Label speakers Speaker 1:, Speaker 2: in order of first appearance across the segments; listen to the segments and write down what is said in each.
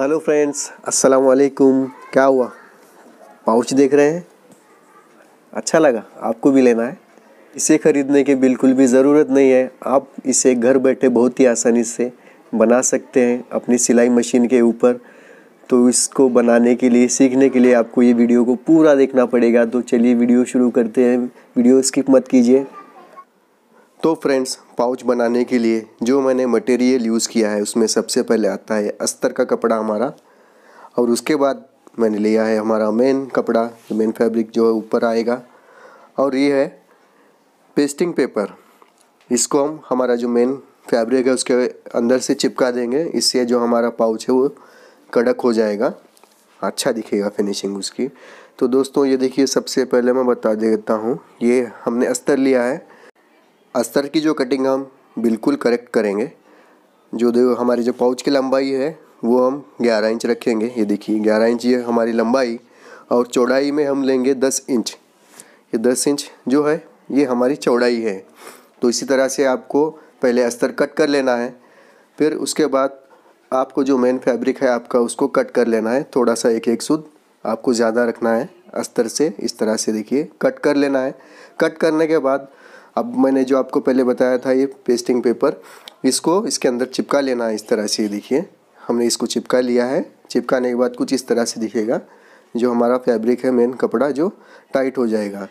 Speaker 1: hello friends अस्सलाम वालेकुम क्या हुआ पाउच देख रहे हैं अच्छा लगा आपको भी लेना है इसे ख़रीदने की बिल्कुल भी ज़रूरत नहीं है आप इसे घर बैठे बहुत ही आसानी से बना सकते हैं अपनी सिलाई मशीन के ऊपर तो इसको बनाने के लिए सीखने के लिए आपको ये वीडियो को पूरा देखना पड़ेगा तो चलिए वीडियो शुरू करते हैं वीडियो स्किप मत कीजिए तो फ्रेंड्स पाउच बनाने के लिए जो मैंने मटेरियल यूज़ किया है उसमें सबसे पहले आता है अस्तर का कपड़ा हमारा और उसके बाद मैंने लिया है हमारा मेन कपड़ा मेन फैब्रिक जो है ऊपर आएगा और ये है पेस्टिंग पेपर इसको हम हमारा जो मेन फैब्रिक है उसके अंदर से चिपका देंगे इससे जो हमारा पाउच है वो कड़क हो जाएगा अच्छा दिखेगा फिनिशिंग उसकी तो दोस्तों ये देखिए सबसे पहले मैं बता देता हूँ ये हमने अस्तर लिया है अस्तर की जो कटिंग हम बिल्कुल करेक्ट करेंगे जो देखो हमारी जो पाउच की लंबाई है वो हम 11 इंच रखेंगे ये देखिए 11 इंच ये हमारी लंबाई और चौड़ाई में हम लेंगे 10 इंच ये 10 इंच जो है ये हमारी चौड़ाई है तो इसी तरह से आपको पहले अस्तर कट कर लेना है फिर उसके बाद आपको जो मेन फैब्रिक है आपका उसको कट कर लेना है थोड़ा सा एक एक सुध आपको ज़्यादा रखना है अस्तर से इस तरह से देखिए कट कर लेना है कट करने के बाद अब मैंने जो आपको पहले बताया था ये पेस्टिंग पेपर इसको इसके अंदर चिपका लेना है इस तरह से देखिए हमने इसको चिपका लिया है चिपकाने के बाद कुछ इस तरह से दिखेगा जो हमारा फैब्रिक है मेन कपड़ा जो टाइट हो जाएगा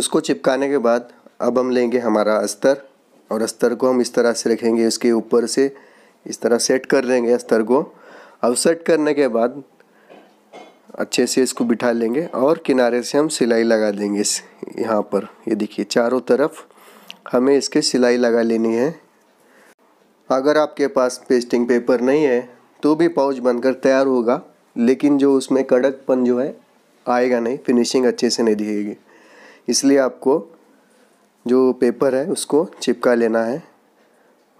Speaker 1: उसको चिपकाने के बाद अब हम लेंगे हमारा अस्तर और अस्तर को हम इस तरह से रखेंगे इसके ऊपर से इस तरह सेट कर लेंगे अस्तर को अब सेट करने के बाद अच्छे से इसको बिठा लेंगे और किनारे से हम सिलाई लगा देंगे इस यहाँ पर ये देखिए चारों तरफ हमें इसके सिलाई लगा लेनी है अगर आपके पास पेस्टिंग पेपर नहीं है तो भी पाउच बनकर तैयार होगा लेकिन जो उसमें कड़कपन जो है आएगा नहीं फिनिशिंग अच्छे से नहीं दिखेगी इसलिए आपको जो पेपर है उसको चिपका लेना है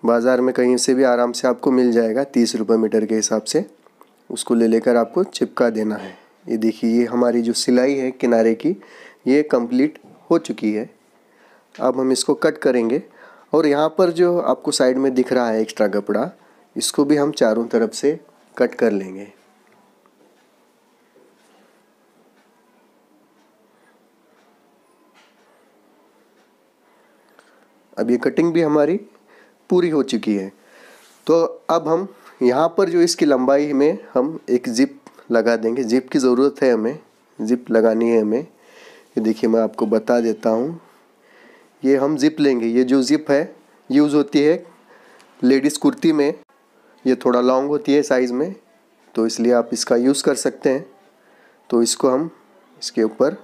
Speaker 1: बाज़ार में कहीं से भी आराम से आपको मिल जाएगा तीस रुपये मीटर के हिसाब से उसको ले लेकर आपको चिपका देना है ये देखिए ये हमारी जो सिलाई है किनारे की ये कंप्लीट हो चुकी है अब हम इसको कट करेंगे और यहाँ पर जो आपको साइड में दिख रहा है एक्स्ट्रा कपड़ा इसको भी हम चारों तरफ से कट कर लेंगे अब ये कटिंग भी हमारी पूरी हो चुकी है तो अब हम यहाँ पर जो इसकी लंबाई में हम एक जिप लगा देंगे जिप की ज़रूरत है हमें जिप लगानी है हमें ये देखिए मैं आपको बता देता हूँ ये हम ज़िप लेंगे ये जो ज़िप है यूज़ होती है लेडीज़ कुर्ती में ये थोड़ा लॉन्ग होती है साइज़ में तो इसलिए आप इसका यूज़ कर सकते हैं तो इसको हम इसके ऊपर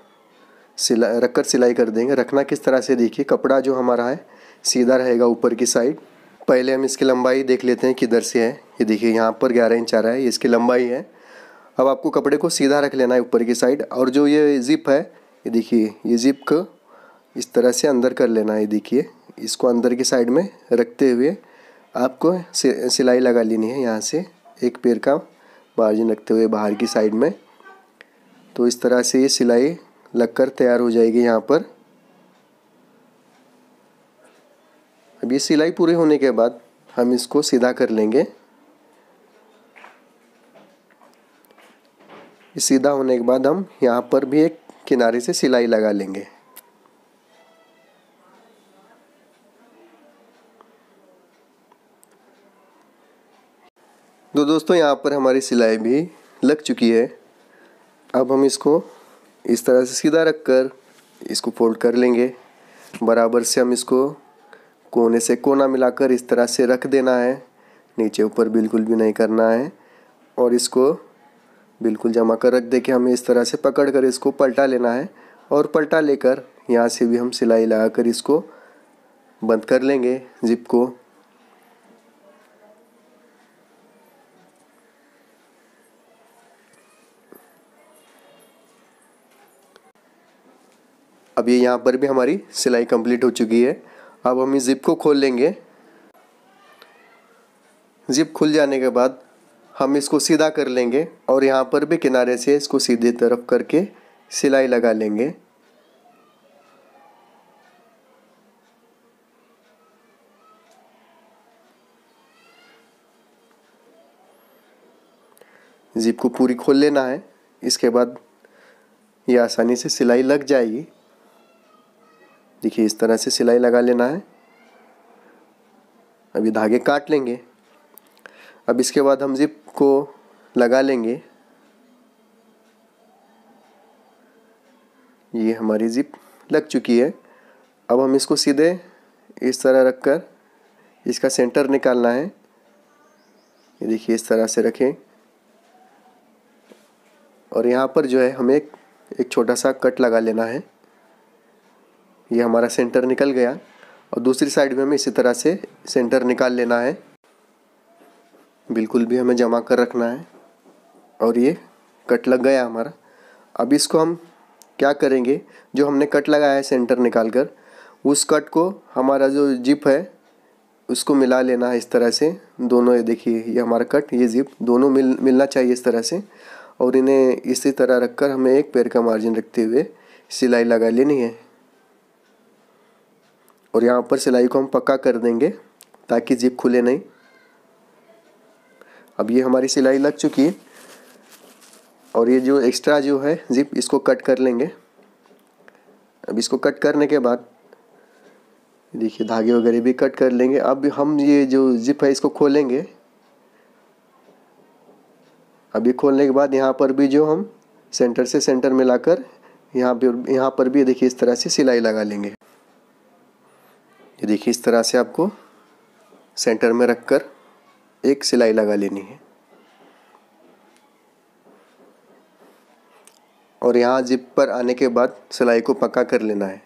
Speaker 1: सिला रख कर सिलाई कर देंगे रखना किस तरह से देखिए कपड़ा जो हमारा है सीधा रहेगा ऊपर की साइड पहले हम इसकी लंबाई देख लेते हैं किधर से है ये देखिए यहाँ पर ग्यारह इंच आ रहा है इसकी लंबाई है अब आपको कपड़े को सीधा रख लेना है ऊपर की साइड और जो ये जिप है ये देखिए ये जिप को इस तरह से अंदर कर लेना है देखिए इसको अंदर की साइड में रखते हुए आपको सिलाई लगा लेनी है यहाँ से एक पैर का मार्जिन रखते हुए बाहर की साइड में तो इस तरह से ये सिलाई लगकर तैयार हो जाएगी यहाँ पर अब ये सिलाई पूरी होने के बाद हम इसको सीधा कर लेंगे सीधा होने के बाद हम यहाँ पर भी एक किनारे से सिलाई लगा लेंगे तो दोस्तों यहाँ पर हमारी सिलाई भी लग चुकी है अब हम इसको इस तरह से सीधा रख कर इसको फोल्ड कर लेंगे बराबर से हम इसको कोने से कोना मिलाकर इस तरह से रख देना है नीचे ऊपर बिल्कुल भी नहीं करना है और इसको बिल्कुल जमा कर रख दे के हमें इस तरह से पकड़ कर इसको पलटा लेना है और पलटा लेकर यहाँ से भी हम सिलाई लगा कर इसको बंद कर लेंगे जिप को अब ये यहाँ पर भी हमारी सिलाई कंप्लीट हो चुकी है अब हम इस जिप को खोल लेंगे जिप खुल जाने के बाद हम इसको सीधा कर लेंगे और यहाँ पर भी किनारे से इसको सीधे तरफ करके सिलाई लगा लेंगे जीप को पूरी खोल लेना है इसके बाद ये आसानी से सिलाई लग जाएगी देखिए इस तरह से सिलाई लगा लेना है अभी धागे काट लेंगे अब इसके बाद हम जिप को लगा लेंगे ये हमारी जिप लग चुकी है अब हम इसको सीधे इस तरह रखकर इसका सेंटर निकालना है ये देखिए इस तरह से रखें और यहाँ पर जो है हमें एक एक छोटा सा कट लगा लेना है ये हमारा सेंटर निकल गया और दूसरी साइड में हमें इसी तरह से सेंटर निकाल लेना है बिल्कुल भी हमें जमा कर रखना है और ये कट लग गया हमारा अब इसको हम क्या करेंगे जो हमने कट लगाया है सेंटर निकाल कर उस कट को हमारा जो जिप है उसको मिला लेना है इस तरह से दोनों ये देखिए ये हमारा कट ये जिप दोनों मिल मिलना चाहिए इस तरह से और इन्हें इसी तरह रखकर हमें एक पैर का मार्जिन रखते हुए सिलाई लगा लेनी है और यहाँ पर सिलाई को हम पक्का कर देंगे ताकि जिप खुले नहीं अब ये हमारी सिलाई लग चुकी है और ये जो एक्स्ट्रा जो है जिप इसको कट कर लेंगे अब इसको कट करने के बाद देखिए धागे वगैरह भी कट कर लेंगे अब हम ये जो जिप है इसको खोलेंगे अभी खोलने के बाद यहाँ पर भी जो हम सेंटर से सेंटर में कर यहाँ पर यहाँ पर भी देखिए इस तरह से सिलाई लगा लेंगे ये देखिए इस तरह से आपको सेंटर में रख कर एक सिलाई लगा लेनी है और यहाँ जिप पर आने के बाद सिलाई को पक्का कर लेना है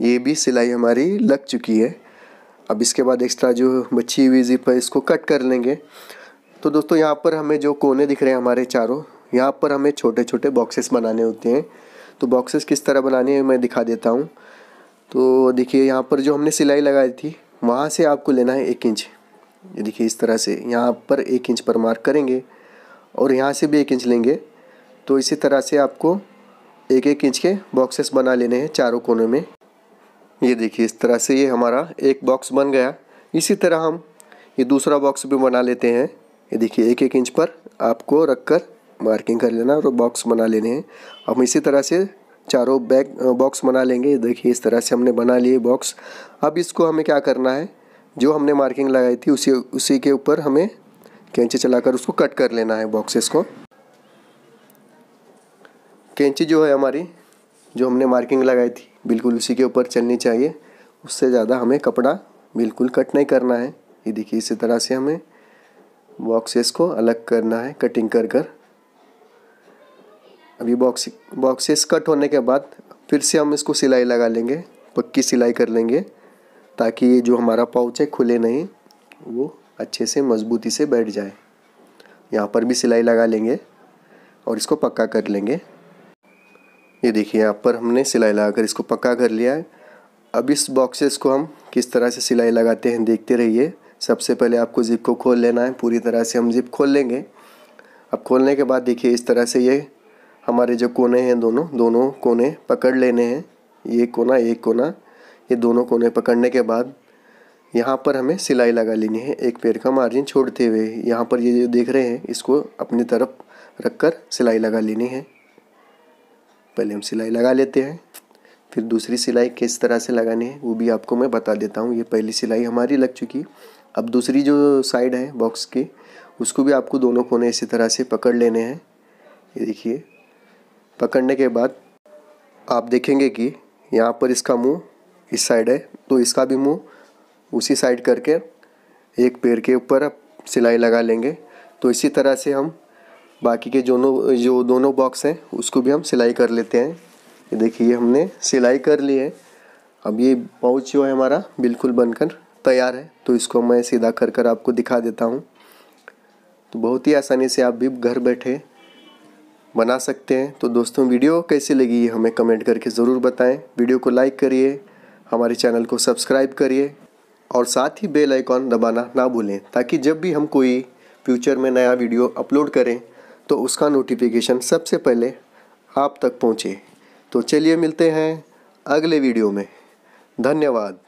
Speaker 1: ये भी सिलाई हमारी लग चुकी है अब इसके बाद एक्स्ट्रा जो बची हुई जिप है इसको कट कर लेंगे तो दोस्तों यहाँ पर हमें जो कोने दिख रहे हैं हमारे चारों यहाँ पर हमें छोटे छोटे बॉक्सेस बनाने होते हैं तो बॉक्सेस किस तरह बनाने हैं मैं दिखा देता हूँ तो देखिए यहाँ पर जो हमने सिलाई लगाई थी वहाँ से आपको लेना है एक इंच ये देखिए इस तरह से यहाँ पर एक इंच पर मार्क करेंगे और यहाँ से भी एक इंच लेंगे तो इसी तरह से आपको एक एक इंच के बॉक्सेस बना लेने हैं चारों कोनों में ये देखिए इस तरह से ये हमारा एक बॉक्स बन गया इसी तरह हम ये दूसरा बॉक्स भी बना लेते हैं ये देखिए एक एक इंच पर आपको रख कर मार्किंग कर लेना और बॉक्स बना लेने हैं हम इसी तरह से चारों बैक बॉक्स बना लेंगे देखिए इस तरह से हमने बना लिए बॉक्स अब इसको हमें क्या करना है जो हमने मार्किंग लगाई थी उसी उसी के ऊपर हमें कैंची चलाकर उसको कट कर लेना है बॉक्सेस को कैंची जो है हमारी जो हमने मार्किंग लगाई थी बिल्कुल उसी के ऊपर चलनी चाहिए उससे ज़्यादा हमें कपड़ा बिल्कुल कट नहीं करना है ये देखिए इसी तरह से हमें बॉक्सेस को अलग करना है कटिंग कर कर अभी बॉक्स बॉक्सेस कट होने के बाद फिर से हम इसको सिलाई लगा लेंगे पक्की सिलाई कर लेंगे ताकि ये जो हमारा पाउच है खुले नहीं वो अच्छे से मज़बूती से बैठ जाए यहाँ पर भी सिलाई लगा लेंगे और इसको पक्का कर लेंगे ये देखिए यहाँ पर हमने सिलाई लगाकर इसको पक्का कर लिया है अब इस बॉक्सेस को हम किस तरह से सिलाई लगाते हैं देखते रहिए सबसे पहले आपको ज़िप को खोल लेना है पूरी तरह से हम ज़िप खोल लेंगे अब खोलने के बाद देखिए इस तरह से ये हमारे जो कोने हैं दोनों दोनों कोने पकड़ लेने हैं ये कोना एक कोना ये दोनों कोने पकड़ने के बाद यहाँ पर हमें सिलाई लगा लेनी है एक पैर का मार्जिन छोड़ते हुए यहाँ पर ये जो देख रहे हैं इसको अपनी तरफ रख कर सिलाई लगा लेनी है पहले हम सिलाई लगा लेते हैं फिर दूसरी सिलाई किस तरह से लगानी है वो भी आपको मैं बता देता हूँ ये पहली सिलाई हमारी लग चुकी अब दूसरी जो साइड है बॉक्स की उसको भी आपको दोनों कोने इसी तरह से पकड़ लेने हैं ये देखिए पकड़ने के बाद आप देखेंगे कि यहाँ पर इसका मुंह इस साइड है तो इसका भी मुंह उसी साइड करके एक पेड़ के ऊपर आप सिलाई लगा लेंगे तो इसी तरह से हम बाकी के दोनों जो दोनों बॉक्स हैं उसको भी हम सिलाई कर लेते हैं ये देखिए हमने सिलाई कर ली है अब ये पाउच जो है हमारा बिल्कुल बनकर तैयार है तो इसको मैं सीधा कर कर आपको दिखा देता हूँ तो बहुत ही आसानी से आप भी घर बैठे बना सकते हैं तो दोस्तों वीडियो कैसी लगी ये हमें कमेंट करके ज़रूर बताएं वीडियो को लाइक करिए हमारे चैनल को सब्सक्राइब करिए और साथ ही बेल आइकॉन दबाना ना भूलें ताकि जब भी हम कोई फ्यूचर में नया वीडियो अपलोड करें तो उसका नोटिफिकेशन सबसे पहले आप तक पहुँचे तो चलिए मिलते हैं अगले वीडियो में धन्यवाद